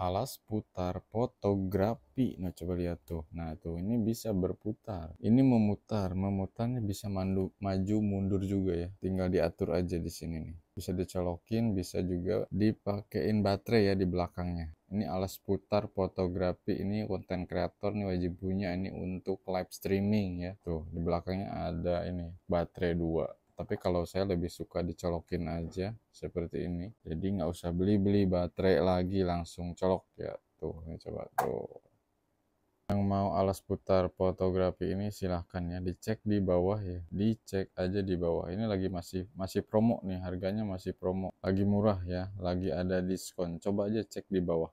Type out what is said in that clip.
alas putar fotografi nah coba lihat tuh nah tuh ini bisa berputar ini memutar memutarnya bisa mandu, maju mundur juga ya tinggal diatur aja di sini nih bisa dicolokin bisa juga dipakein baterai ya di belakangnya ini alas putar fotografi ini konten kreator nih wajib punya ini untuk live streaming ya tuh di belakangnya ada ini baterai dua tapi kalau saya lebih suka dicolokin aja seperti ini jadi nggak usah beli-beli baterai lagi langsung colok ya tuh ini coba tuh yang mau alas putar fotografi ini silahkan ya dicek di bawah ya dicek aja di bawah ini lagi masih masih promo nih harganya masih promo lagi murah ya lagi ada diskon coba aja cek di bawah